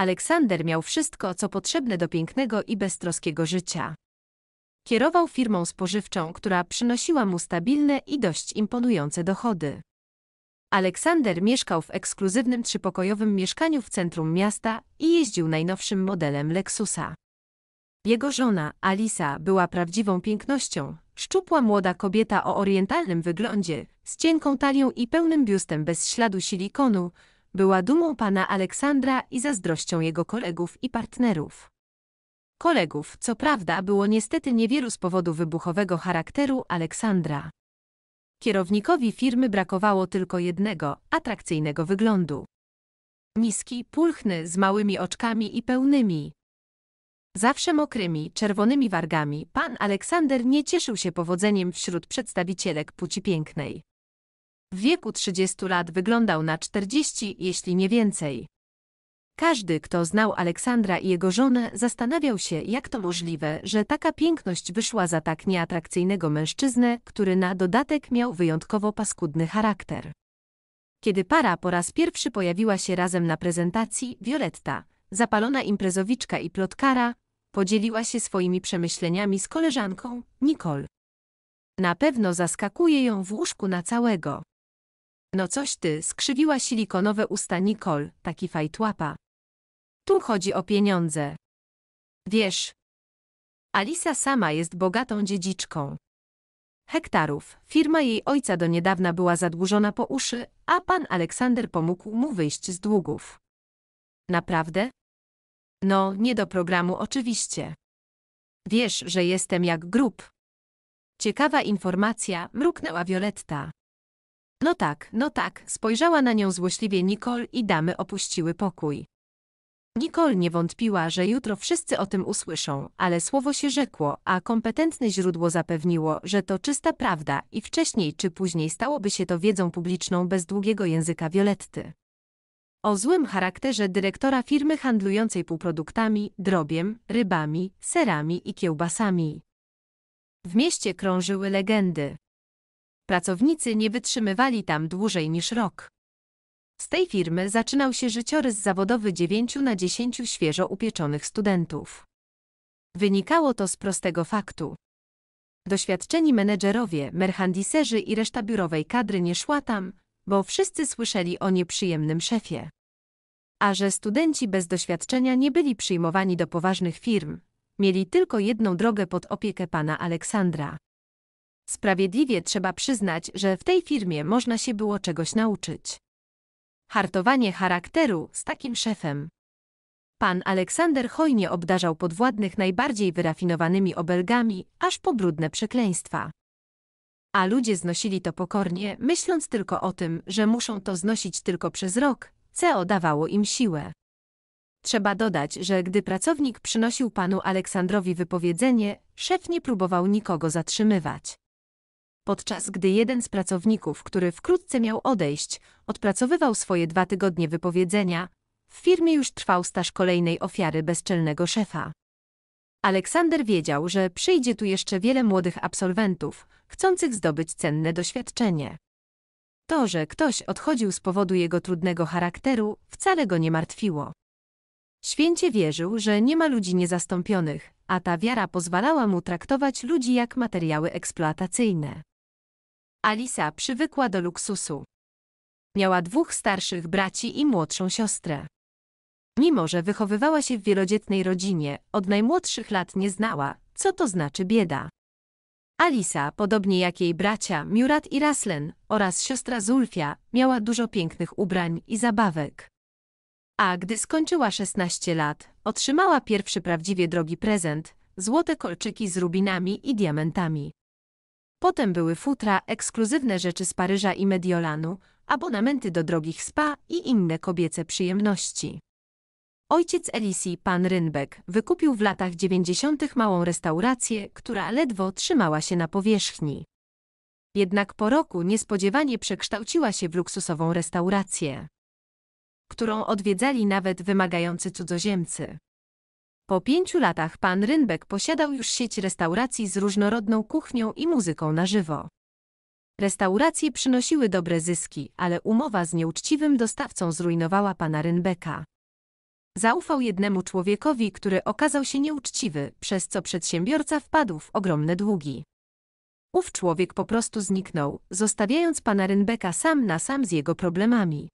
Aleksander miał wszystko, co potrzebne do pięknego i beztroskiego życia. Kierował firmą spożywczą, która przynosiła mu stabilne i dość imponujące dochody. Aleksander mieszkał w ekskluzywnym trzypokojowym mieszkaniu w centrum miasta i jeździł najnowszym modelem Lexusa. Jego żona, Alisa, była prawdziwą pięknością, szczupła młoda kobieta o orientalnym wyglądzie, z cienką talią i pełnym biustem bez śladu silikonu, była dumą pana Aleksandra i zazdrością jego kolegów i partnerów. Kolegów, co prawda, było niestety niewielu z powodu wybuchowego charakteru Aleksandra. Kierownikowi firmy brakowało tylko jednego, atrakcyjnego wyglądu. Niski, pulchny, z małymi oczkami i pełnymi. Zawsze mokrymi, czerwonymi wargami, pan Aleksander nie cieszył się powodzeniem wśród przedstawicielek płci pięknej. W wieku 30 lat wyglądał na 40, jeśli nie więcej. Każdy, kto znał Aleksandra i jego żonę, zastanawiał się, jak to możliwe, że taka piękność wyszła za tak nieatrakcyjnego mężczyznę, który na dodatek miał wyjątkowo paskudny charakter. Kiedy para po raz pierwszy pojawiła się razem na prezentacji, Violetta, zapalona imprezowiczka i plotkara, podzieliła się swoimi przemyśleniami z koleżanką, Nicole. Na pewno zaskakuje ją w łóżku na całego. No coś ty, skrzywiła silikonowe usta Nicole, taki fajtłapa. Tu chodzi o pieniądze. Wiesz. Alisa sama jest bogatą dziedziczką. Hektarów, firma jej ojca do niedawna była zadłużona po uszy, a pan Aleksander pomógł mu wyjść z długów. Naprawdę? No, nie do programu oczywiście. Wiesz, że jestem jak grób. Ciekawa informacja, mruknęła Violetta. No tak, no tak, spojrzała na nią złośliwie Nicole i damy opuściły pokój. Nicole nie wątpiła, że jutro wszyscy o tym usłyszą, ale słowo się rzekło, a kompetentne źródło zapewniło, że to czysta prawda i wcześniej czy później stałoby się to wiedzą publiczną bez długiego języka Violetty. O złym charakterze dyrektora firmy handlującej półproduktami, drobiem, rybami, serami i kiełbasami. W mieście krążyły legendy. Pracownicy nie wytrzymywali tam dłużej niż rok. Z tej firmy zaczynał się życiorys zawodowy 9 na 10 świeżo upieczonych studentów. Wynikało to z prostego faktu. Doświadczeni menedżerowie, merchandiserzy i reszta biurowej kadry nie szła tam, bo wszyscy słyszeli o nieprzyjemnym szefie. A że studenci bez doświadczenia nie byli przyjmowani do poważnych firm, mieli tylko jedną drogę pod opiekę pana Aleksandra. Sprawiedliwie trzeba przyznać, że w tej firmie można się było czegoś nauczyć. Hartowanie charakteru z takim szefem. Pan Aleksander hojnie obdarzał podwładnych najbardziej wyrafinowanymi obelgami, aż po brudne przekleństwa. A ludzie znosili to pokornie, myśląc tylko o tym, że muszą to znosić tylko przez rok, co dawało im siłę. Trzeba dodać, że gdy pracownik przynosił panu Aleksandrowi wypowiedzenie, szef nie próbował nikogo zatrzymywać podczas gdy jeden z pracowników, który wkrótce miał odejść, odpracowywał swoje dwa tygodnie wypowiedzenia, w firmie już trwał staż kolejnej ofiary bezczelnego szefa. Aleksander wiedział, że przyjdzie tu jeszcze wiele młodych absolwentów, chcących zdobyć cenne doświadczenie. To, że ktoś odchodził z powodu jego trudnego charakteru, wcale go nie martwiło. Święcie wierzył, że nie ma ludzi niezastąpionych, a ta wiara pozwalała mu traktować ludzi jak materiały eksploatacyjne. Alisa przywykła do luksusu. Miała dwóch starszych braci i młodszą siostrę. Mimo, że wychowywała się w wielodzietnej rodzinie, od najmłodszych lat nie znała, co to znaczy bieda. Alisa, podobnie jak jej bracia Murat i Raslen oraz siostra Zulfia, miała dużo pięknych ubrań i zabawek. A gdy skończyła 16 lat, otrzymała pierwszy prawdziwie drogi prezent, złote kolczyki z rubinami i diamentami. Potem były futra, ekskluzywne rzeczy z Paryża i Mediolanu, abonamenty do drogich spa i inne kobiece przyjemności. Ojciec Elisi, pan Rynbek, wykupił w latach 90. małą restaurację, która ledwo trzymała się na powierzchni. Jednak po roku niespodziewanie przekształciła się w luksusową restaurację, którą odwiedzali nawet wymagający cudzoziemcy. Po pięciu latach pan Rynbek posiadał już sieć restauracji z różnorodną kuchnią i muzyką na żywo. Restauracje przynosiły dobre zyski, ale umowa z nieuczciwym dostawcą zrujnowała pana Rynbeka. Zaufał jednemu człowiekowi, który okazał się nieuczciwy, przez co przedsiębiorca wpadł w ogromne długi. Ów człowiek po prostu zniknął, zostawiając pana Rynbeka sam na sam z jego problemami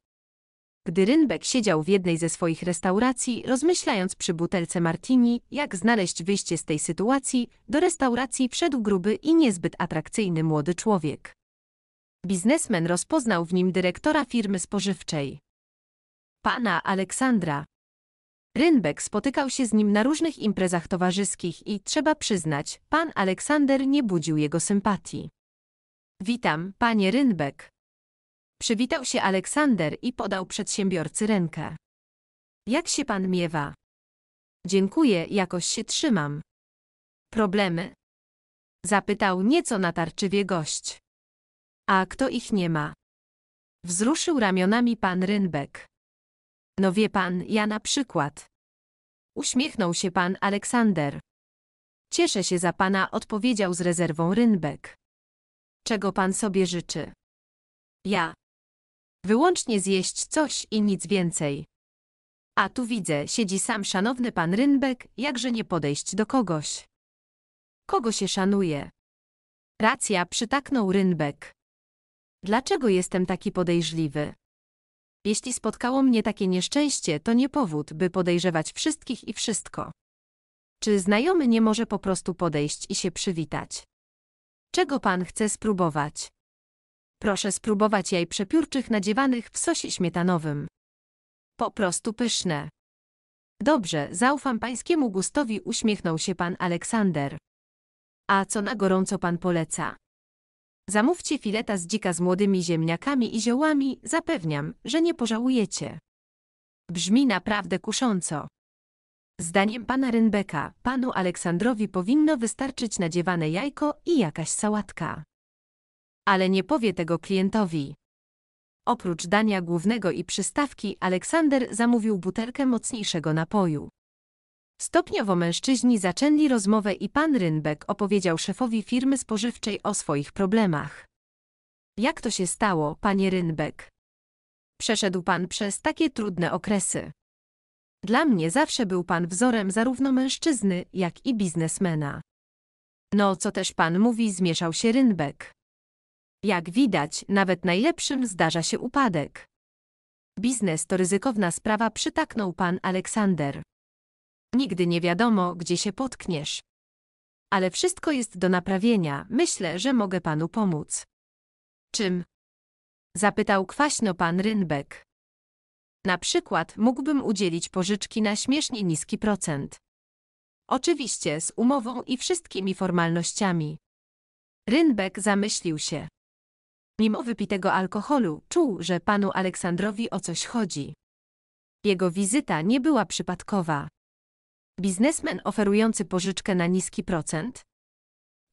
gdy Rynbek siedział w jednej ze swoich restauracji, rozmyślając przy butelce martini, jak znaleźć wyjście z tej sytuacji, do restauracji wszedł gruby i niezbyt atrakcyjny młody człowiek. Biznesmen rozpoznał w nim dyrektora firmy spożywczej. Pana Aleksandra. Rynbek spotykał się z nim na różnych imprezach towarzyskich i, trzeba przyznać, pan Aleksander nie budził jego sympatii. Witam, panie Rynbek. Przywitał się Aleksander i podał przedsiębiorcy rękę. Jak się pan miewa? Dziękuję, jakoś się trzymam. Problemy? Zapytał nieco natarczywie gość. A kto ich nie ma? Wzruszył ramionami pan Rynbek. No wie pan, ja na przykład. Uśmiechnął się pan Aleksander. Cieszę się za pana, odpowiedział z rezerwą Rynbek. Czego pan sobie życzy? Ja. Wyłącznie zjeść coś i nic więcej. A tu widzę, siedzi sam szanowny pan Rynbek, jakże nie podejść do kogoś. Kogo się szanuje? Racja, przytaknął Rynbek. Dlaczego jestem taki podejrzliwy? Jeśli spotkało mnie takie nieszczęście, to nie powód, by podejrzewać wszystkich i wszystko. Czy znajomy nie może po prostu podejść i się przywitać? Czego pan chce spróbować? Proszę spróbować jaj przepiórczych nadziewanych w sosie śmietanowym. Po prostu pyszne. Dobrze, zaufam pańskiemu gustowi, uśmiechnął się pan Aleksander. A co na gorąco pan poleca? Zamówcie fileta z dzika z młodymi ziemniakami i ziołami, zapewniam, że nie pożałujecie. Brzmi naprawdę kusząco. Zdaniem pana Rynbeka, panu Aleksandrowi powinno wystarczyć nadziewane jajko i jakaś sałatka ale nie powie tego klientowi. Oprócz dania głównego i przystawki, Aleksander zamówił butelkę mocniejszego napoju. Stopniowo mężczyźni zaczęli rozmowę i pan Rynbek opowiedział szefowi firmy spożywczej o swoich problemach. Jak to się stało, panie Rynbek? Przeszedł pan przez takie trudne okresy. Dla mnie zawsze był pan wzorem zarówno mężczyzny, jak i biznesmena. No, co też pan mówi, zmieszał się Rynbek. Jak widać, nawet najlepszym zdarza się upadek. Biznes to ryzykowna sprawa, przytaknął pan Aleksander. Nigdy nie wiadomo, gdzie się potkniesz. Ale wszystko jest do naprawienia, myślę, że mogę panu pomóc. Czym? Zapytał kwaśno pan Rynbek. Na przykład mógłbym udzielić pożyczki na śmiesznie niski procent. Oczywiście z umową i wszystkimi formalnościami. Rynbek zamyślił się. Mimo wypitego alkoholu, czuł, że panu Aleksandrowi o coś chodzi. Jego wizyta nie była przypadkowa. Biznesmen oferujący pożyczkę na niski procent?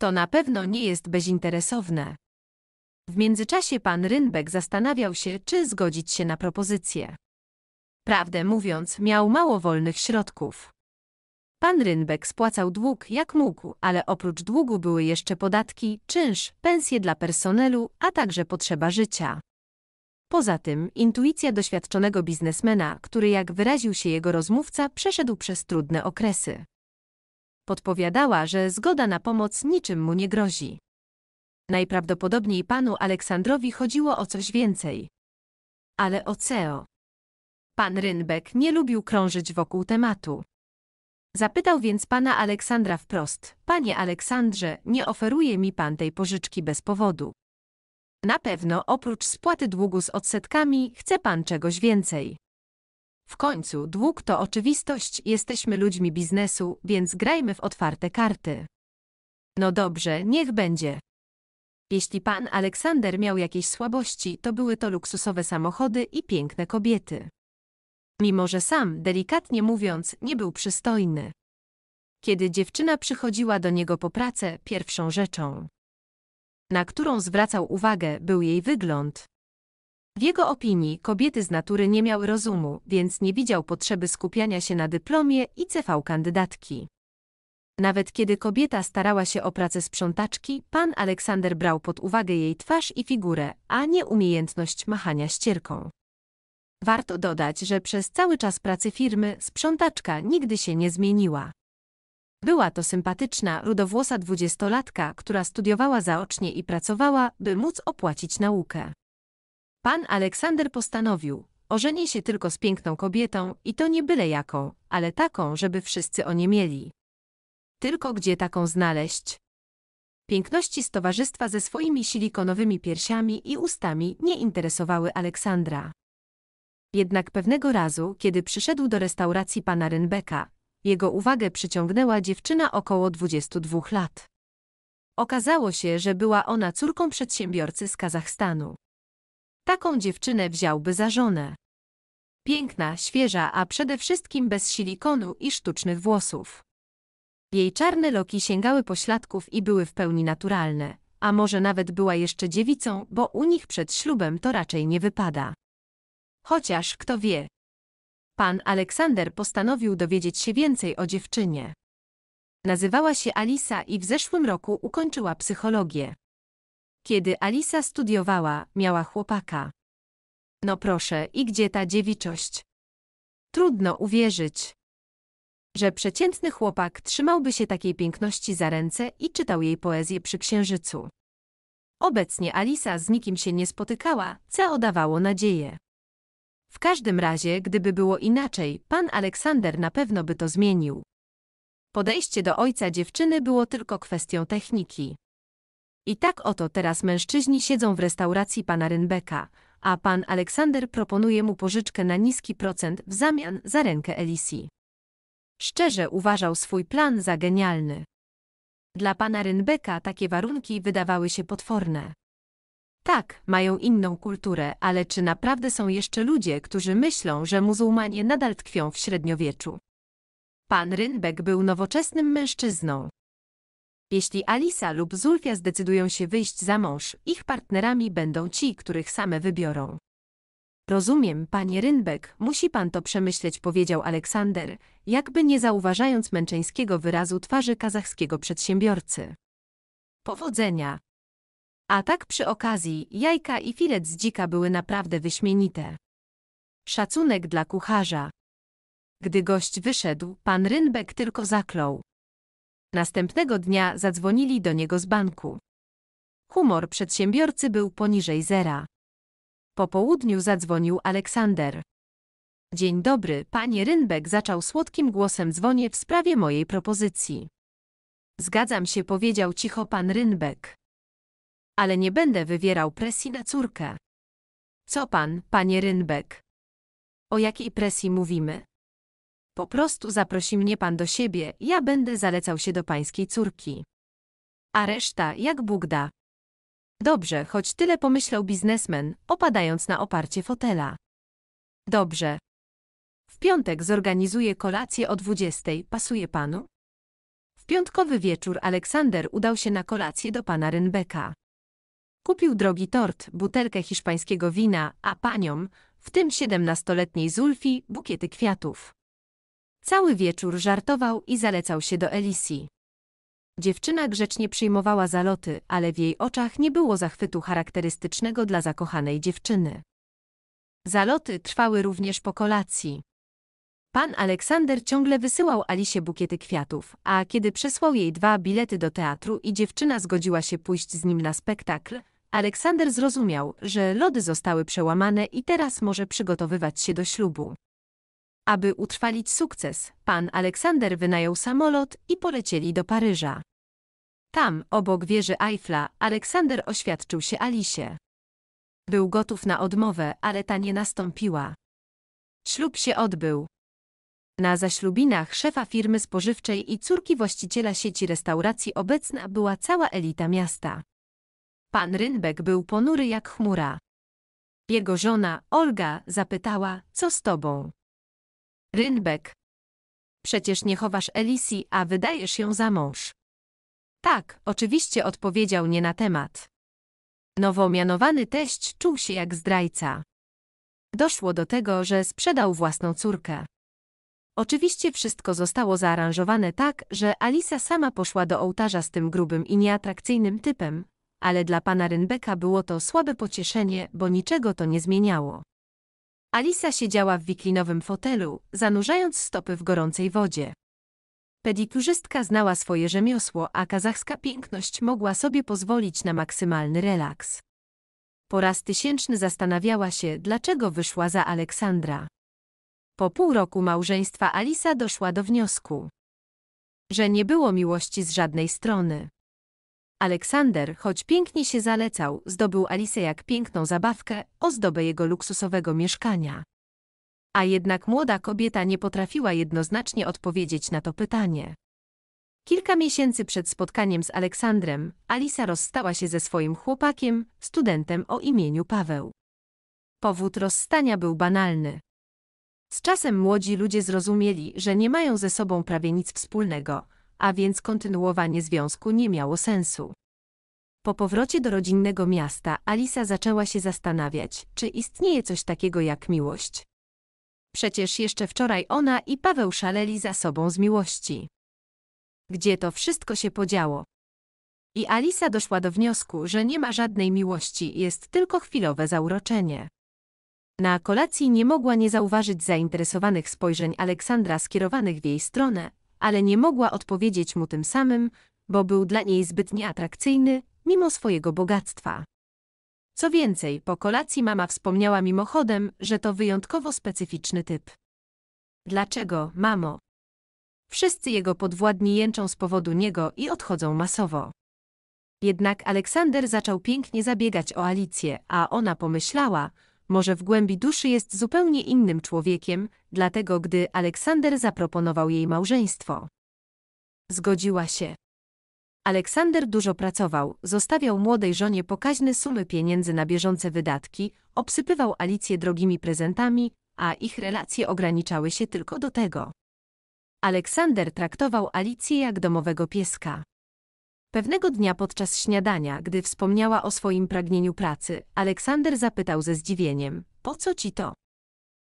To na pewno nie jest bezinteresowne. W międzyczasie pan Rynbek zastanawiał się, czy zgodzić się na propozycję. Prawdę mówiąc, miał mało wolnych środków. Pan Rynbek spłacał dług jak mógł, ale oprócz długu były jeszcze podatki, czynsz, pensje dla personelu, a także potrzeba życia. Poza tym, intuicja doświadczonego biznesmena, który jak wyraził się jego rozmówca, przeszedł przez trudne okresy. Podpowiadała, że zgoda na pomoc niczym mu nie grozi. Najprawdopodobniej panu Aleksandrowi chodziło o coś więcej. Ale o CEO. Pan Rynbek nie lubił krążyć wokół tematu. Zapytał więc pana Aleksandra wprost: Panie Aleksandrze, nie oferuje mi pan tej pożyczki bez powodu. Na pewno oprócz spłaty długu z odsetkami chce pan czegoś więcej. W końcu dług to oczywistość, jesteśmy ludźmi biznesu, więc grajmy w otwarte karty. No dobrze, niech będzie. Jeśli pan Aleksander miał jakieś słabości, to były to luksusowe samochody i piękne kobiety mimo że sam, delikatnie mówiąc, nie był przystojny. Kiedy dziewczyna przychodziła do niego po pracę, pierwszą rzeczą, na którą zwracał uwagę, był jej wygląd. W jego opinii kobiety z natury nie miały rozumu, więc nie widział potrzeby skupiania się na dyplomie i CV kandydatki. Nawet kiedy kobieta starała się o pracę sprzątaczki, pan Aleksander brał pod uwagę jej twarz i figurę, a nie umiejętność machania ścierką. Warto dodać, że przez cały czas pracy firmy sprzątaczka nigdy się nie zmieniła. Była to sympatyczna, rudowłosa dwudziestolatka, która studiowała zaocznie i pracowała, by móc opłacić naukę. Pan Aleksander postanowił, ożenić się tylko z piękną kobietą i to nie byle jaką, ale taką, żeby wszyscy o nie mieli. Tylko gdzie taką znaleźć? Piękności z towarzystwa ze swoimi silikonowymi piersiami i ustami nie interesowały Aleksandra. Jednak pewnego razu, kiedy przyszedł do restauracji pana Rynbeka, jego uwagę przyciągnęła dziewczyna około 22 lat. Okazało się, że była ona córką przedsiębiorcy z Kazachstanu. Taką dziewczynę wziąłby za żonę. Piękna, świeża, a przede wszystkim bez silikonu i sztucznych włosów. Jej czarne loki sięgały pośladków i były w pełni naturalne, a może nawet była jeszcze dziewicą, bo u nich przed ślubem to raczej nie wypada. Chociaż kto wie. Pan Aleksander postanowił dowiedzieć się więcej o dziewczynie. Nazywała się Alisa i w zeszłym roku ukończyła psychologię. Kiedy Alisa studiowała, miała chłopaka. No proszę, i gdzie ta dziewiczość? Trudno uwierzyć, że przeciętny chłopak trzymałby się takiej piękności za ręce i czytał jej poezję przy księżycu. Obecnie Alisa z nikim się nie spotykała, co dawało nadzieję. W każdym razie, gdyby było inaczej, pan Aleksander na pewno by to zmienił. Podejście do ojca dziewczyny było tylko kwestią techniki. I tak oto teraz mężczyźni siedzą w restauracji pana Rynbeka, a pan Aleksander proponuje mu pożyczkę na niski procent w zamian za rękę Elisi. Szczerze uważał swój plan za genialny. Dla pana Rynbeka takie warunki wydawały się potworne. Tak, mają inną kulturę, ale czy naprawdę są jeszcze ludzie, którzy myślą, że muzułmanie nadal tkwią w średniowieczu? Pan Rynbek był nowoczesnym mężczyzną. Jeśli Alisa lub Zulfia zdecydują się wyjść za mąż, ich partnerami będą ci, których same wybiorą. Rozumiem, panie Rynbek, musi pan to przemyśleć, powiedział Aleksander, jakby nie zauważając męczeńskiego wyrazu twarzy kazachskiego przedsiębiorcy. Powodzenia, a tak przy okazji, jajka i filet z dzika były naprawdę wyśmienite. Szacunek dla kucharza. Gdy gość wyszedł, pan Rynbek tylko zaklął. Następnego dnia zadzwonili do niego z banku. Humor przedsiębiorcy był poniżej zera. Po południu zadzwonił Aleksander. Dzień dobry, panie Rynbek zaczął słodkim głosem dzwonię w sprawie mojej propozycji. Zgadzam się, powiedział cicho pan Rynbek ale nie będę wywierał presji na córkę. Co pan, panie Rynbek? O jakiej presji mówimy? Po prostu zaprosi mnie pan do siebie, ja będę zalecał się do pańskiej córki. A reszta, jak Bóg da. Dobrze, choć tyle pomyślał biznesmen, opadając na oparcie fotela. Dobrze. W piątek zorganizuję kolację o 20. Pasuje panu? W piątkowy wieczór Aleksander udał się na kolację do pana Rynbeka. Kupił drogi tort, butelkę hiszpańskiego wina, a paniom, w tym siedemnastoletniej Zulfi, bukiety kwiatów. Cały wieczór żartował i zalecał się do Elisi. Dziewczyna grzecznie przyjmowała zaloty, ale w jej oczach nie było zachwytu charakterystycznego dla zakochanej dziewczyny. Zaloty trwały również po kolacji. Pan Aleksander ciągle wysyłał Alisie bukiety kwiatów, a kiedy przesłał jej dwa bilety do teatru i dziewczyna zgodziła się pójść z nim na spektakl, Aleksander zrozumiał, że lody zostały przełamane i teraz może przygotowywać się do ślubu. Aby utrwalić sukces, pan Aleksander wynajął samolot i polecieli do Paryża. Tam, obok wieży Eiffla, Aleksander oświadczył się Alisie. Był gotów na odmowę, ale ta nie nastąpiła. Ślub się odbył. Na zaślubinach szefa firmy spożywczej i córki właściciela sieci restauracji obecna była cała elita miasta. Pan Rynbek był ponury jak chmura. Jego żona, Olga, zapytała, co z tobą? Rynbek. Przecież nie chowasz Elisi, a wydajesz ją za mąż. Tak, oczywiście odpowiedział nie na temat. Nowo mianowany teść czuł się jak zdrajca. Doszło do tego, że sprzedał własną córkę. Oczywiście wszystko zostało zaaranżowane tak, że Alisa sama poszła do ołtarza z tym grubym i nieatrakcyjnym typem, ale dla pana Rynbeka było to słabe pocieszenie, bo niczego to nie zmieniało. Alisa siedziała w wiklinowym fotelu, zanurzając stopy w gorącej wodzie. Pedikurzystka znała swoje rzemiosło, a kazachska piękność mogła sobie pozwolić na maksymalny relaks. Po raz tysięczny zastanawiała się, dlaczego wyszła za Aleksandra. Po pół roku małżeństwa Alisa doszła do wniosku, że nie było miłości z żadnej strony. Aleksander, choć pięknie się zalecał, zdobył Alice jak piękną zabawkę, ozdobę jego luksusowego mieszkania. A jednak młoda kobieta nie potrafiła jednoznacznie odpowiedzieć na to pytanie. Kilka miesięcy przed spotkaniem z Aleksandrem, Alisa rozstała się ze swoim chłopakiem, studentem o imieniu Paweł. Powód rozstania był banalny. Z czasem młodzi ludzie zrozumieli, że nie mają ze sobą prawie nic wspólnego, a więc kontynuowanie związku nie miało sensu. Po powrocie do rodzinnego miasta Alisa zaczęła się zastanawiać, czy istnieje coś takiego jak miłość. Przecież jeszcze wczoraj ona i Paweł szaleli za sobą z miłości. Gdzie to wszystko się podziało? I Alisa doszła do wniosku, że nie ma żadnej miłości, jest tylko chwilowe zauroczenie. Na kolacji nie mogła nie zauważyć zainteresowanych spojrzeń Aleksandra skierowanych w jej stronę, ale nie mogła odpowiedzieć mu tym samym, bo był dla niej zbyt nieatrakcyjny, mimo swojego bogactwa. Co więcej, po kolacji mama wspomniała mimochodem, że to wyjątkowo specyficzny typ. Dlaczego, mamo? Wszyscy jego podwładni jęczą z powodu niego i odchodzą masowo. Jednak Aleksander zaczął pięknie zabiegać o Alicję, a ona pomyślała, może w głębi duszy jest zupełnie innym człowiekiem, dlatego gdy Aleksander zaproponował jej małżeństwo. Zgodziła się. Aleksander dużo pracował, zostawiał młodej żonie pokaźne sumy pieniędzy na bieżące wydatki, obsypywał Alicję drogimi prezentami, a ich relacje ograniczały się tylko do tego. Aleksander traktował Alicję jak domowego pieska. Pewnego dnia podczas śniadania, gdy wspomniała o swoim pragnieniu pracy, Aleksander zapytał ze zdziwieniem: Po co ci to?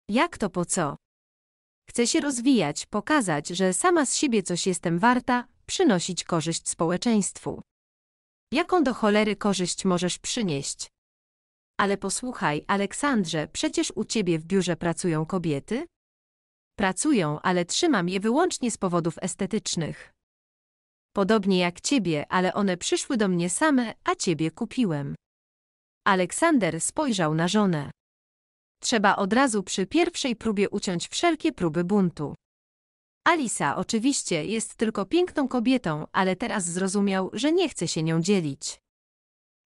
Jak to po co? Chcę się rozwijać, pokazać, że sama z siebie coś jestem warta, przynosić korzyść społeczeństwu. Jaką do cholery korzyść możesz przynieść? Ale posłuchaj, Aleksandrze, przecież u ciebie w biurze pracują kobiety? Pracują, ale trzymam je wyłącznie z powodów estetycznych podobnie jak ciebie, ale one przyszły do mnie same, a ciebie kupiłem. Aleksander spojrzał na żonę. Trzeba od razu przy pierwszej próbie uciąć wszelkie próby buntu. Alisa oczywiście jest tylko piękną kobietą, ale teraz zrozumiał, że nie chce się nią dzielić.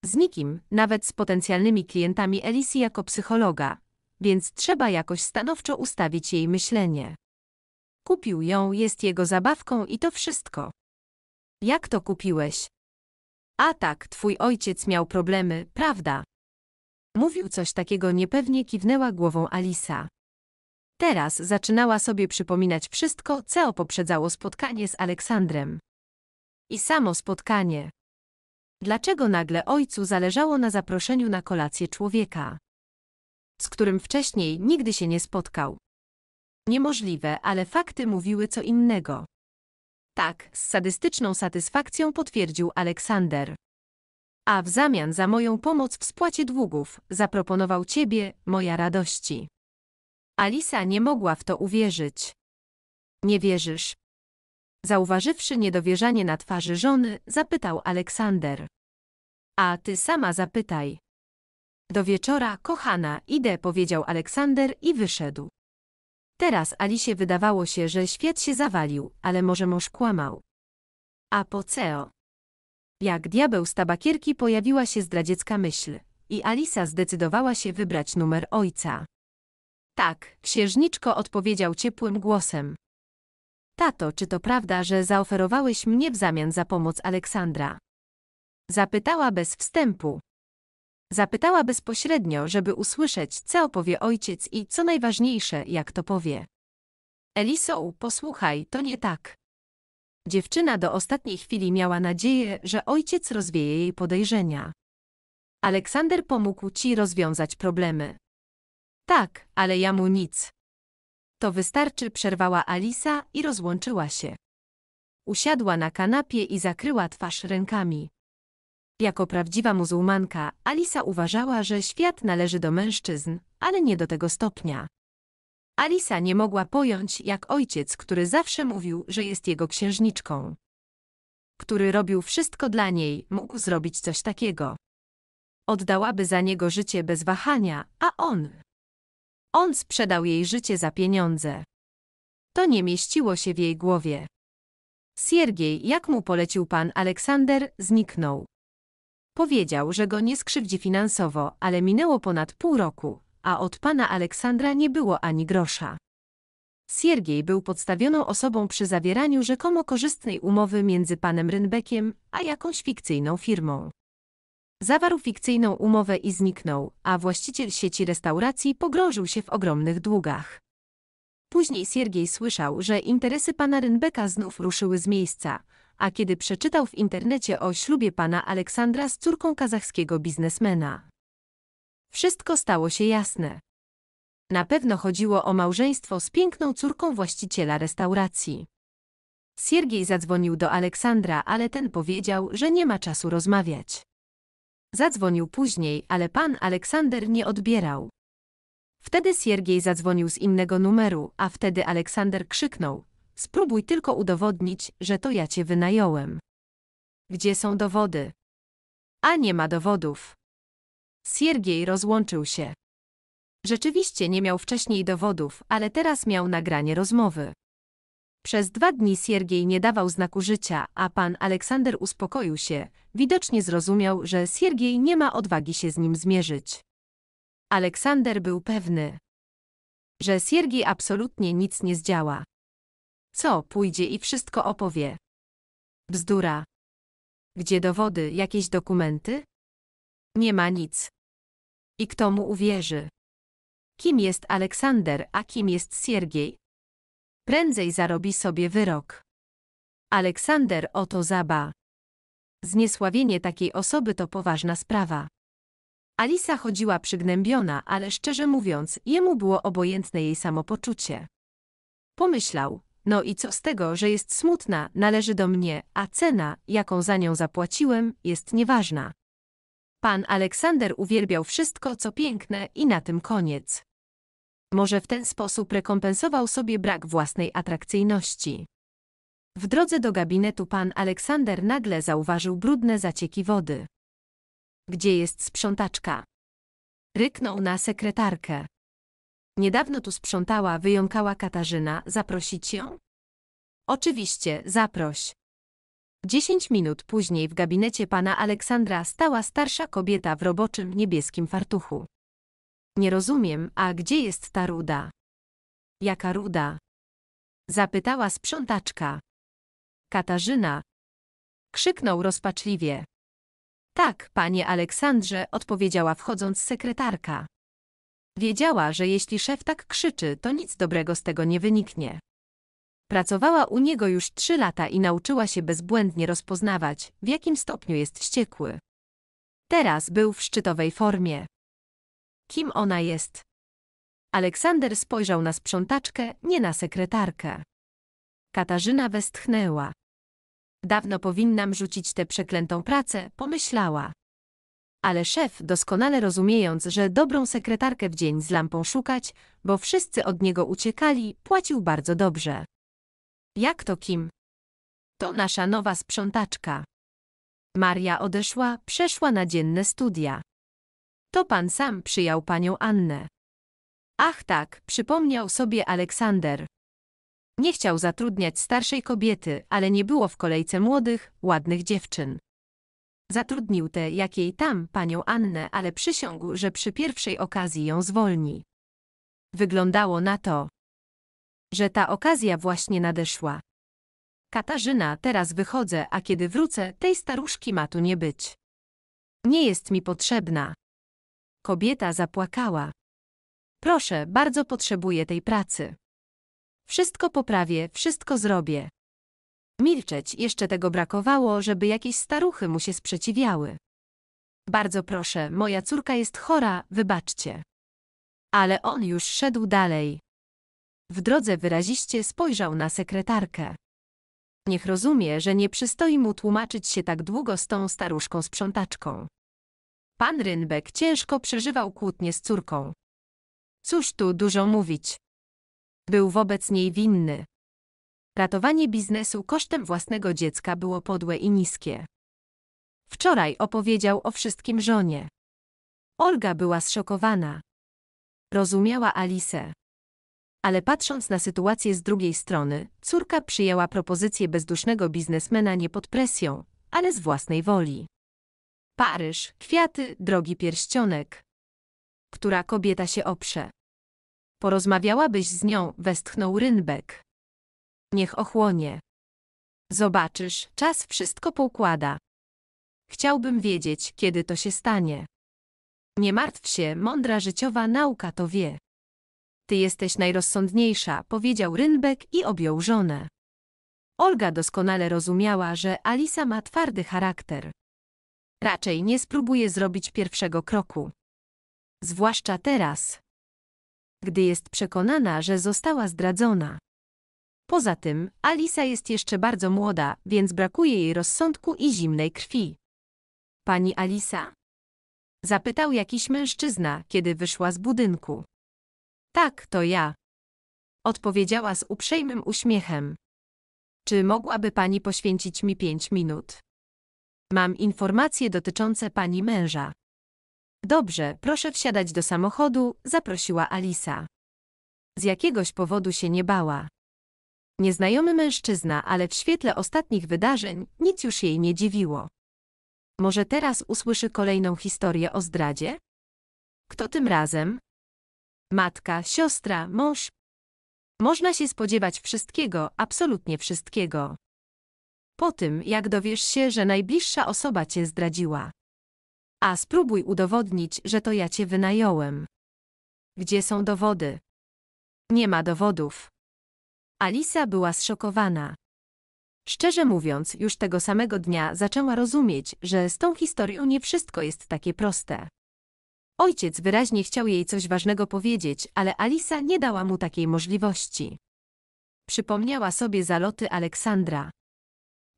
Z nikim, nawet z potencjalnymi klientami Elisy jako psychologa, więc trzeba jakoś stanowczo ustawić jej myślenie. Kupił ją, jest jego zabawką i to wszystko. Jak to kupiłeś? A tak, twój ojciec miał problemy, prawda? Mówił coś takiego niepewnie kiwnęła głową Alisa. Teraz zaczynała sobie przypominać wszystko, co poprzedzało spotkanie z Aleksandrem. I samo spotkanie. Dlaczego nagle ojcu zależało na zaproszeniu na kolację człowieka, z którym wcześniej nigdy się nie spotkał? Niemożliwe, ale fakty mówiły co innego. Tak, z sadystyczną satysfakcją potwierdził Aleksander. A w zamian za moją pomoc w spłacie długów zaproponował ciebie, moja radości. Alisa nie mogła w to uwierzyć. Nie wierzysz? Zauważywszy niedowierzanie na twarzy żony, zapytał Aleksander. A ty sama zapytaj. Do wieczora, kochana, idę, powiedział Aleksander i wyszedł. Teraz Alicie wydawało się, że świat się zawalił, ale może mąż kłamał. A po CEO. Jak diabeł z tabakierki pojawiła się zdradziecka myśl i Alisa zdecydowała się wybrać numer ojca. Tak, księżniczko odpowiedział ciepłym głosem. Tato, czy to prawda, że zaoferowałeś mnie w zamian za pomoc Aleksandra? Zapytała bez wstępu. Zapytała bezpośrednio, żeby usłyszeć, co opowie ojciec i co najważniejsze, jak to powie. Eliso, posłuchaj, to nie tak. Dziewczyna do ostatniej chwili miała nadzieję, że ojciec rozwieje jej podejrzenia. Aleksander pomógł ci rozwiązać problemy. Tak, ale ja mu nic. To wystarczy, przerwała Alisa i rozłączyła się. Usiadła na kanapie i zakryła twarz rękami. Jako prawdziwa muzułmanka, Alisa uważała, że świat należy do mężczyzn, ale nie do tego stopnia. Alisa nie mogła pojąć, jak ojciec, który zawsze mówił, że jest jego księżniczką, który robił wszystko dla niej, mógł zrobić coś takiego. Oddałaby za niego życie bez wahania, a on. On sprzedał jej życie za pieniądze. To nie mieściło się w jej głowie. Siergiej, jak mu polecił pan Aleksander, zniknął. Powiedział, że go nie skrzywdzi finansowo, ale minęło ponad pół roku, a od pana Aleksandra nie było ani grosza. Siergiej był podstawioną osobą przy zawieraniu rzekomo korzystnej umowy między panem Rynbekiem a jakąś fikcyjną firmą. Zawarł fikcyjną umowę i zniknął, a właściciel sieci restauracji pogrążył się w ogromnych długach. Później Siergiej słyszał, że interesy pana Rynbeka znów ruszyły z miejsca, a kiedy przeczytał w internecie o ślubie pana Aleksandra z córką kazachskiego biznesmena. Wszystko stało się jasne. Na pewno chodziło o małżeństwo z piękną córką właściciela restauracji. Siergiej zadzwonił do Aleksandra, ale ten powiedział, że nie ma czasu rozmawiać. Zadzwonił później, ale pan Aleksander nie odbierał. Wtedy Siergiej zadzwonił z innego numeru, a wtedy Aleksander krzyknął: Spróbuj tylko udowodnić, że to ja cię wynająłem. Gdzie są dowody? A nie ma dowodów. Siergiej rozłączył się. Rzeczywiście nie miał wcześniej dowodów, ale teraz miał nagranie rozmowy. Przez dwa dni Siergiej nie dawał znaku życia, a pan Aleksander uspokoił się, widocznie zrozumiał, że Siergiej nie ma odwagi się z nim zmierzyć. Aleksander był pewny, że Siergiej absolutnie nic nie zdziała. Co, pójdzie i wszystko opowie. Bzdura. Gdzie dowody, jakieś dokumenty? Nie ma nic. I kto mu uwierzy? Kim jest Aleksander, a kim jest Siergiej? Prędzej zarobi sobie wyrok. Aleksander oto zaba. Zniesławienie takiej osoby to poważna sprawa. Alisa chodziła przygnębiona, ale szczerze mówiąc, jemu było obojętne jej samopoczucie. Pomyślał, no i co z tego, że jest smutna, należy do mnie, a cena, jaką za nią zapłaciłem, jest nieważna. Pan Aleksander uwielbiał wszystko, co piękne, i na tym koniec. Może w ten sposób rekompensował sobie brak własnej atrakcyjności. W drodze do gabinetu pan Aleksander nagle zauważył brudne zacieki wody. Gdzie jest sprzątaczka? Ryknął na sekretarkę. Niedawno tu sprzątała, wyjąkała Katarzyna. Zaprosić ją? Oczywiście, zaproś. Dziesięć minut później w gabinecie pana Aleksandra stała starsza kobieta w roboczym niebieskim fartuchu. Nie rozumiem, a gdzie jest ta ruda? Jaka ruda? Zapytała sprzątaczka. Katarzyna. Krzyknął rozpaczliwie. Tak, panie Aleksandrze, odpowiedziała wchodząc sekretarka. Wiedziała, że jeśli szef tak krzyczy, to nic dobrego z tego nie wyniknie. Pracowała u niego już trzy lata i nauczyła się bezbłędnie rozpoznawać, w jakim stopniu jest wściekły. Teraz był w szczytowej formie. Kim ona jest? Aleksander spojrzał na sprzątaczkę, nie na sekretarkę. Katarzyna westchnęła. Dawno powinnam rzucić tę przeklętą pracę, pomyślała ale szef, doskonale rozumiejąc, że dobrą sekretarkę w dzień z lampą szukać, bo wszyscy od niego uciekali, płacił bardzo dobrze. Jak to kim? To nasza nowa sprzątaczka. Maria odeszła, przeszła na dzienne studia. To pan sam przyjął panią Annę. Ach tak, przypomniał sobie Aleksander. Nie chciał zatrudniać starszej kobiety, ale nie było w kolejce młodych, ładnych dziewczyn. Zatrudnił tę jakiej tam panią Annę, ale przysiągł, że przy pierwszej okazji ją zwolni. Wyglądało na to, że ta okazja właśnie nadeszła. Katarzyna, teraz wychodzę, a kiedy wrócę, tej staruszki ma tu nie być. Nie jest mi potrzebna. Kobieta zapłakała. Proszę, bardzo potrzebuję tej pracy. Wszystko poprawię, wszystko zrobię. Milczeć, jeszcze tego brakowało, żeby jakieś staruchy mu się sprzeciwiały. Bardzo proszę, moja córka jest chora, wybaczcie. Ale on już szedł dalej. W drodze wyraziście spojrzał na sekretarkę. Niech rozumie, że nie przystoi mu tłumaczyć się tak długo z tą staruszką sprzątaczką. Pan Rynbek ciężko przeżywał kłótnie z córką. Cóż tu dużo mówić. Był wobec niej winny. Ratowanie biznesu kosztem własnego dziecka było podłe i niskie. Wczoraj opowiedział o wszystkim żonie. Olga była zszokowana. Rozumiała Alice. Ale patrząc na sytuację z drugiej strony, córka przyjęła propozycję bezdusznego biznesmena nie pod presją, ale z własnej woli. Paryż, kwiaty, drogi pierścionek. Która kobieta się oprze? Porozmawiałabyś z nią, westchnął Rynbek. Niech ochłonie. Zobaczysz, czas wszystko poukłada. Chciałbym wiedzieć, kiedy to się stanie. Nie martw się, mądra życiowa nauka to wie. Ty jesteś najrozsądniejsza, powiedział Rynbek i objął żonę. Olga doskonale rozumiała, że Alisa ma twardy charakter. Raczej nie spróbuje zrobić pierwszego kroku. Zwłaszcza teraz, gdy jest przekonana, że została zdradzona. Poza tym, Alisa jest jeszcze bardzo młoda, więc brakuje jej rozsądku i zimnej krwi. Pani Alisa? Zapytał jakiś mężczyzna, kiedy wyszła z budynku. Tak, to ja. Odpowiedziała z uprzejmym uśmiechem. Czy mogłaby pani poświęcić mi pięć minut? Mam informacje dotyczące pani męża. Dobrze, proszę wsiadać do samochodu, zaprosiła Alisa. Z jakiegoś powodu się nie bała. Nieznajomy mężczyzna, ale w świetle ostatnich wydarzeń nic już jej nie dziwiło. Może teraz usłyszy kolejną historię o zdradzie? Kto tym razem? Matka, siostra, mąż. Można się spodziewać wszystkiego, absolutnie wszystkiego. Po tym, jak dowiesz się, że najbliższa osoba cię zdradziła. A spróbuj udowodnić, że to ja cię wynająłem. Gdzie są dowody? Nie ma dowodów. Alisa była zszokowana. Szczerze mówiąc, już tego samego dnia zaczęła rozumieć, że z tą historią nie wszystko jest takie proste. Ojciec wyraźnie chciał jej coś ważnego powiedzieć, ale Alisa nie dała mu takiej możliwości. Przypomniała sobie zaloty Aleksandra.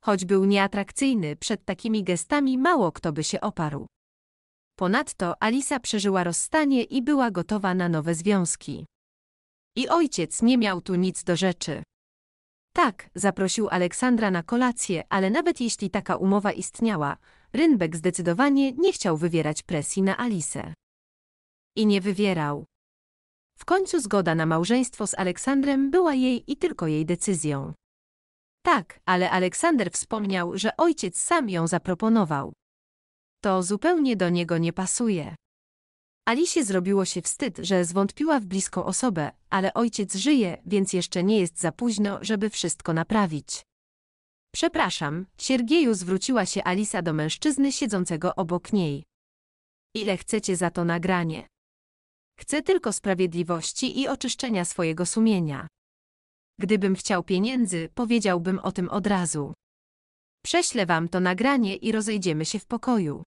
Choć był nieatrakcyjny, przed takimi gestami mało kto by się oparł. Ponadto Alisa przeżyła rozstanie i była gotowa na nowe związki. I ojciec nie miał tu nic do rzeczy. Tak, zaprosił Aleksandra na kolację, ale nawet jeśli taka umowa istniała, Rynbek zdecydowanie nie chciał wywierać presji na Alice. I nie wywierał. W końcu zgoda na małżeństwo z Aleksandrem była jej i tylko jej decyzją. Tak, ale Aleksander wspomniał, że ojciec sam ją zaproponował. To zupełnie do niego nie pasuje. Alicie zrobiło się wstyd, że zwątpiła w bliską osobę, ale ojciec żyje, więc jeszcze nie jest za późno, żeby wszystko naprawić. Przepraszam, Siergieju zwróciła się Alisa do mężczyzny siedzącego obok niej. Ile chcecie za to nagranie? Chcę tylko sprawiedliwości i oczyszczenia swojego sumienia. Gdybym chciał pieniędzy, powiedziałbym o tym od razu. Prześlę wam to nagranie i rozejdziemy się w pokoju.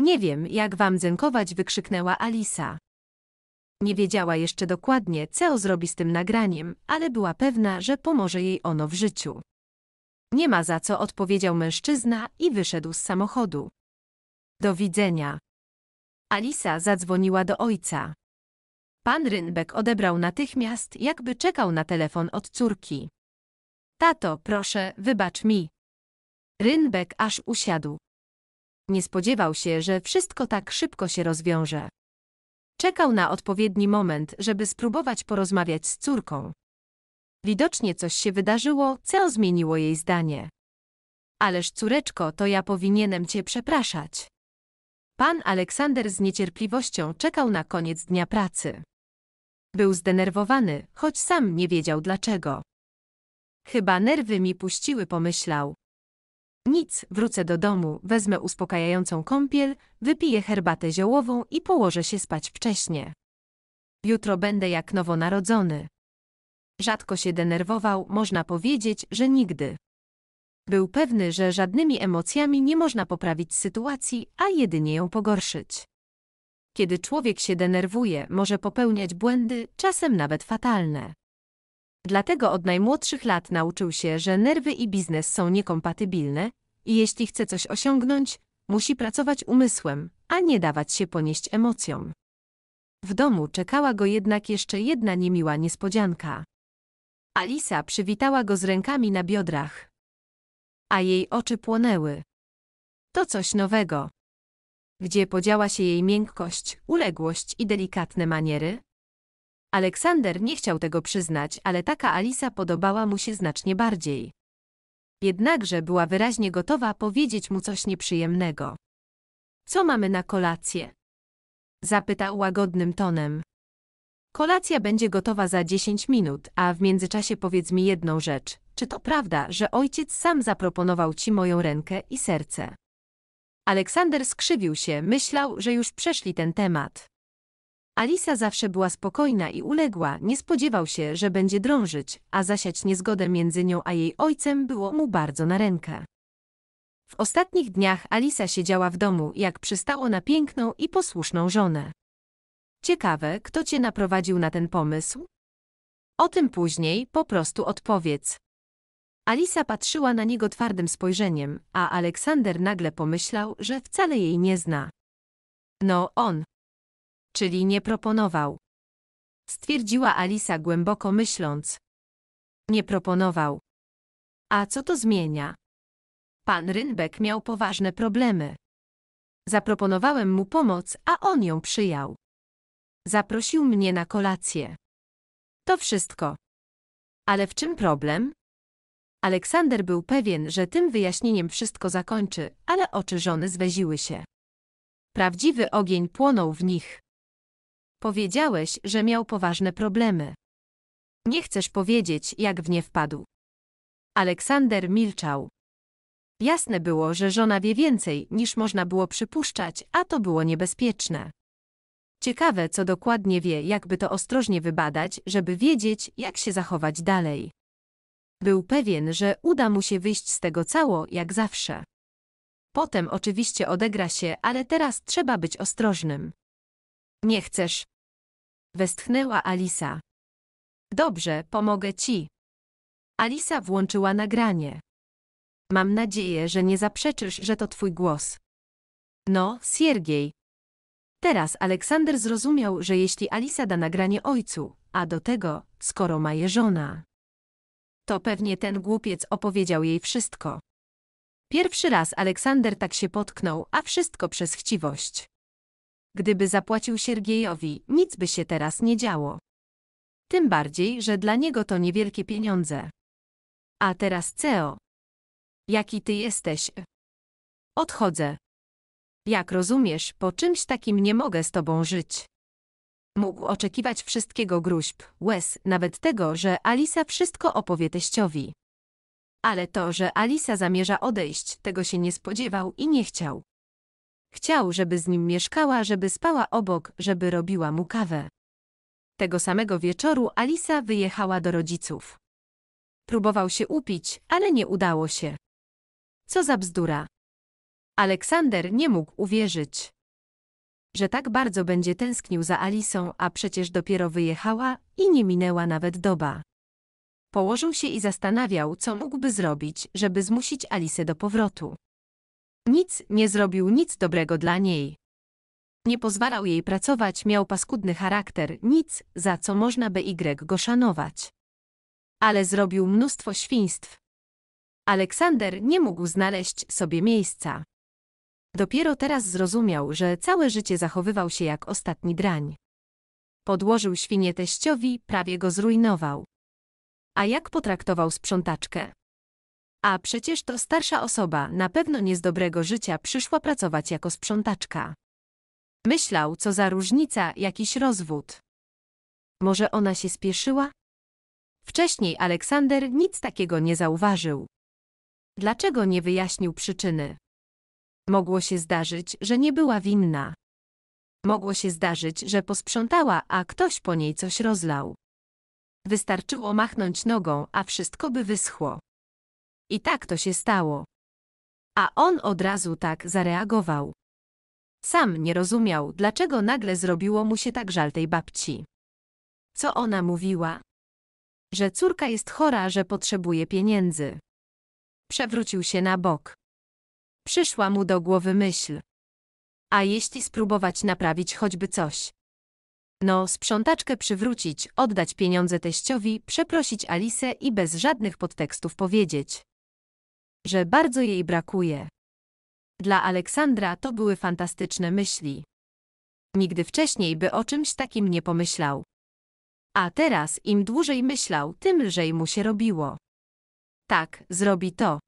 Nie wiem, jak wam dziękować, wykrzyknęła Alisa. Nie wiedziała jeszcze dokładnie, co zrobi z tym nagraniem, ale była pewna, że pomoże jej ono w życiu. Nie ma za co, odpowiedział mężczyzna i wyszedł z samochodu. Do widzenia. Alisa zadzwoniła do ojca. Pan Rynbek odebrał natychmiast, jakby czekał na telefon od córki. Tato, proszę, wybacz mi. Rynbek aż usiadł. Nie spodziewał się, że wszystko tak szybko się rozwiąże. Czekał na odpowiedni moment, żeby spróbować porozmawiać z córką. Widocznie coś się wydarzyło, co zmieniło jej zdanie. Ależ córeczko, to ja powinienem cię przepraszać. Pan Aleksander z niecierpliwością czekał na koniec dnia pracy. Był zdenerwowany, choć sam nie wiedział dlaczego. Chyba nerwy mi puściły, pomyślał, nic, wrócę do domu, wezmę uspokajającą kąpiel, wypiję herbatę ziołową i położę się spać wcześnie. Jutro będę jak nowonarodzony. Rzadko się denerwował, można powiedzieć, że nigdy. Był pewny, że żadnymi emocjami nie można poprawić sytuacji, a jedynie ją pogorszyć. Kiedy człowiek się denerwuje, może popełniać błędy, czasem nawet fatalne. Dlatego od najmłodszych lat nauczył się, że nerwy i biznes są niekompatybilne i jeśli chce coś osiągnąć, musi pracować umysłem, a nie dawać się ponieść emocjom. W domu czekała go jednak jeszcze jedna niemiła niespodzianka. Alisa przywitała go z rękami na biodrach, a jej oczy płonęły. To coś nowego. Gdzie podziała się jej miękkość, uległość i delikatne maniery? Aleksander nie chciał tego przyznać, ale taka Alisa podobała mu się znacznie bardziej. Jednakże była wyraźnie gotowa powiedzieć mu coś nieprzyjemnego. Co mamy na kolację? Zapytał łagodnym tonem. Kolacja będzie gotowa za 10 minut, a w międzyczasie powiedz mi jedną rzecz. Czy to prawda, że ojciec sam zaproponował ci moją rękę i serce? Aleksander skrzywił się, myślał, że już przeszli ten temat. Alisa zawsze była spokojna i uległa, nie spodziewał się, że będzie drążyć, a zasiać niezgodę między nią a jej ojcem było mu bardzo na rękę. W ostatnich dniach Alisa siedziała w domu, jak przystało na piękną i posłuszną żonę. Ciekawe, kto cię naprowadził na ten pomysł? O tym później po prostu odpowiedz. Alisa patrzyła na niego twardym spojrzeniem, a Aleksander nagle pomyślał, że wcale jej nie zna. No, on czyli nie proponował. Stwierdziła Alisa głęboko myśląc. Nie proponował. A co to zmienia? Pan Rynbek miał poważne problemy. Zaproponowałem mu pomoc, a on ją przyjął. Zaprosił mnie na kolację. To wszystko. Ale w czym problem? Aleksander był pewien, że tym wyjaśnieniem wszystko zakończy, ale oczy żony zweziły się. Prawdziwy ogień płonął w nich. Powiedziałeś, że miał poważne problemy. Nie chcesz powiedzieć, jak w nie wpadł. Aleksander milczał. Jasne było, że żona wie więcej, niż można było przypuszczać, a to było niebezpieczne. Ciekawe, co dokładnie wie, jakby to ostrożnie wybadać, żeby wiedzieć, jak się zachować dalej. Był pewien, że uda mu się wyjść z tego cało, jak zawsze. Potem oczywiście odegra się, ale teraz trzeba być ostrożnym. Nie chcesz. Westchnęła Alisa. Dobrze, pomogę ci. Alisa włączyła nagranie. Mam nadzieję, że nie zaprzeczysz, że to twój głos. No, Siergiej. Teraz Aleksander zrozumiał, że jeśli Alisa da nagranie ojcu, a do tego, skoro ma je żona, to pewnie ten głupiec opowiedział jej wszystko. Pierwszy raz Aleksander tak się potknął, a wszystko przez chciwość. Gdyby zapłacił Siergiejowi, nic by się teraz nie działo. Tym bardziej, że dla niego to niewielkie pieniądze. A teraz CEO. Jaki ty jesteś? Odchodzę. Jak rozumiesz, po czymś takim nie mogę z tobą żyć. Mógł oczekiwać wszystkiego gruźb, łez, nawet tego, że Alisa wszystko opowie teściowi. Ale to, że Alisa zamierza odejść, tego się nie spodziewał i nie chciał. Chciał, żeby z nim mieszkała, żeby spała obok, żeby robiła mu kawę. Tego samego wieczoru Alisa wyjechała do rodziców. Próbował się upić, ale nie udało się. Co za bzdura. Aleksander nie mógł uwierzyć, że tak bardzo będzie tęsknił za Alisą, a przecież dopiero wyjechała i nie minęła nawet doba. Położył się i zastanawiał, co mógłby zrobić, żeby zmusić Alisę do powrotu. Nic nie zrobił nic dobrego dla niej. Nie pozwalał jej pracować, miał paskudny charakter, nic, za co można by Y go szanować. Ale zrobił mnóstwo świństw. Aleksander nie mógł znaleźć sobie miejsca. Dopiero teraz zrozumiał, że całe życie zachowywał się jak ostatni drań. Podłożył świnie teściowi, prawie go zrujnował. A jak potraktował sprzątaczkę? A przecież to starsza osoba, na pewno nie z dobrego życia, przyszła pracować jako sprzątaczka. Myślał, co za różnica, jakiś rozwód. Może ona się spieszyła? Wcześniej Aleksander nic takiego nie zauważył. Dlaczego nie wyjaśnił przyczyny? Mogło się zdarzyć, że nie była winna. Mogło się zdarzyć, że posprzątała, a ktoś po niej coś rozlał. Wystarczyło machnąć nogą, a wszystko by wyschło. I tak to się stało. A on od razu tak zareagował. Sam nie rozumiał, dlaczego nagle zrobiło mu się tak żal tej babci. Co ona mówiła? Że córka jest chora, że potrzebuje pieniędzy. Przewrócił się na bok. Przyszła mu do głowy myśl. A jeśli spróbować naprawić choćby coś? No, sprzątaczkę przywrócić, oddać pieniądze teściowi, przeprosić Alice i bez żadnych podtekstów powiedzieć że bardzo jej brakuje. Dla Aleksandra to były fantastyczne myśli. Nigdy wcześniej by o czymś takim nie pomyślał. A teraz im dłużej myślał, tym lżej mu się robiło. Tak, zrobi to.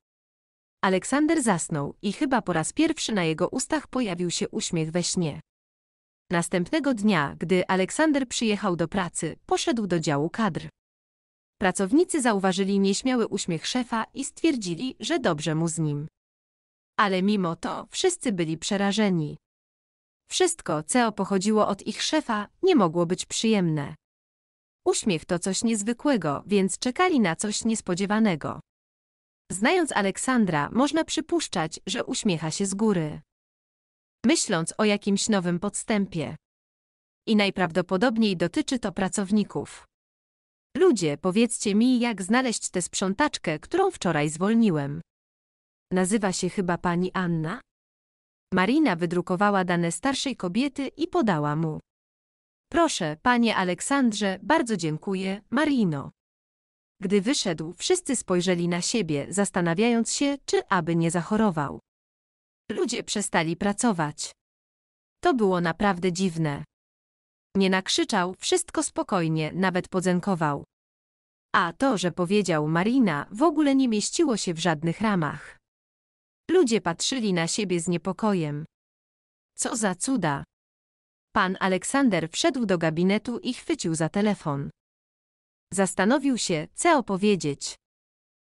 Aleksander zasnął i chyba po raz pierwszy na jego ustach pojawił się uśmiech we śnie. Następnego dnia, gdy Aleksander przyjechał do pracy, poszedł do działu kadr. Pracownicy zauważyli nieśmiały uśmiech szefa i stwierdzili, że dobrze mu z nim. Ale mimo to wszyscy byli przerażeni. Wszystko, co pochodziło od ich szefa, nie mogło być przyjemne. Uśmiech to coś niezwykłego, więc czekali na coś niespodziewanego. Znając Aleksandra, można przypuszczać, że uśmiecha się z góry. Myśląc o jakimś nowym podstępie. I najprawdopodobniej dotyczy to pracowników. Ludzie, powiedzcie mi, jak znaleźć tę sprzątaczkę, którą wczoraj zwolniłem. Nazywa się chyba pani Anna? Marina wydrukowała dane starszej kobiety i podała mu. Proszę, panie Aleksandrze, bardzo dziękuję, Marino. Gdy wyszedł, wszyscy spojrzeli na siebie, zastanawiając się, czy aby nie zachorował. Ludzie przestali pracować. To było naprawdę dziwne. Nie nakrzyczał, wszystko spokojnie, nawet podziękował. A to, że powiedział Marina, w ogóle nie mieściło się w żadnych ramach. Ludzie patrzyli na siebie z niepokojem. Co za cuda. Pan Aleksander wszedł do gabinetu i chwycił za telefon. Zastanowił się, co opowiedzieć.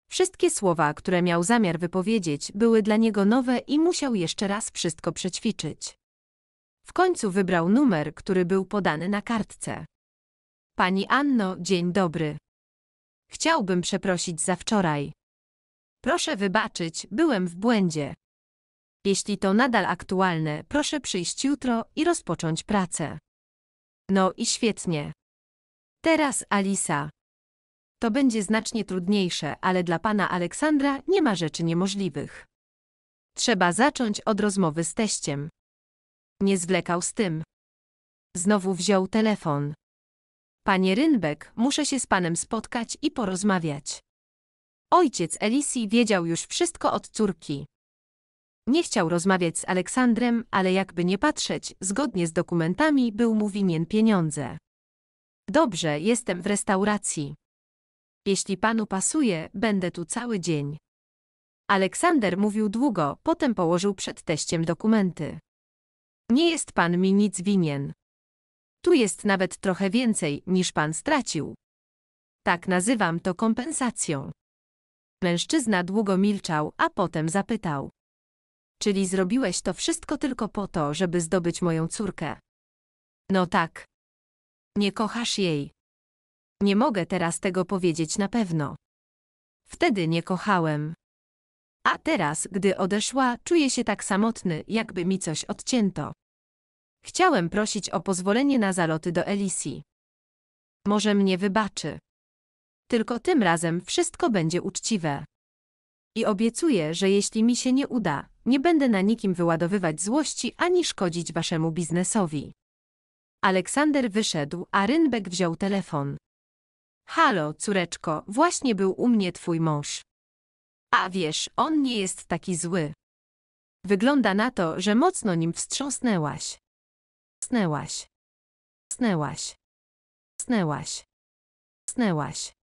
Wszystkie słowa, które miał zamiar wypowiedzieć, były dla niego nowe i musiał jeszcze raz wszystko przećwiczyć. W końcu wybrał numer, który był podany na kartce. Pani Anno, dzień dobry. Chciałbym przeprosić za wczoraj. Proszę wybaczyć, byłem w błędzie. Jeśli to nadal aktualne, proszę przyjść jutro i rozpocząć pracę. No i świetnie. Teraz Alisa. To będzie znacznie trudniejsze, ale dla pana Aleksandra nie ma rzeczy niemożliwych. Trzeba zacząć od rozmowy z teściem. Nie zwlekał z tym. Znowu wziął telefon. Panie Rynbek, muszę się z panem spotkać i porozmawiać. Ojciec Elisji wiedział już wszystko od córki. Nie chciał rozmawiać z Aleksandrem, ale jakby nie patrzeć, zgodnie z dokumentami był mu winien pieniądze. Dobrze, jestem w restauracji. Jeśli panu pasuje, będę tu cały dzień. Aleksander mówił długo, potem położył przed teściem dokumenty. Nie jest pan mi nic winien. Tu jest nawet trochę więcej, niż pan stracił. Tak nazywam to kompensacją. Mężczyzna długo milczał, a potem zapytał. Czyli zrobiłeś to wszystko tylko po to, żeby zdobyć moją córkę? No tak. Nie kochasz jej. Nie mogę teraz tego powiedzieć na pewno. Wtedy nie kochałem. A teraz, gdy odeszła, czuję się tak samotny, jakby mi coś odcięto. Chciałem prosić o pozwolenie na zaloty do Elisji. Może mnie wybaczy. Tylko tym razem wszystko będzie uczciwe. I obiecuję, że jeśli mi się nie uda, nie będę na nikim wyładowywać złości ani szkodzić waszemu biznesowi. Aleksander wyszedł, a Rynbek wziął telefon. Halo, córeczko, właśnie był u mnie twój mąż. A wiesz, on nie jest taki zły. Wygląda na to, że mocno nim wstrząsnęłaś. Snęłaś. Snęłaś. Snęłaś. Snęłaś.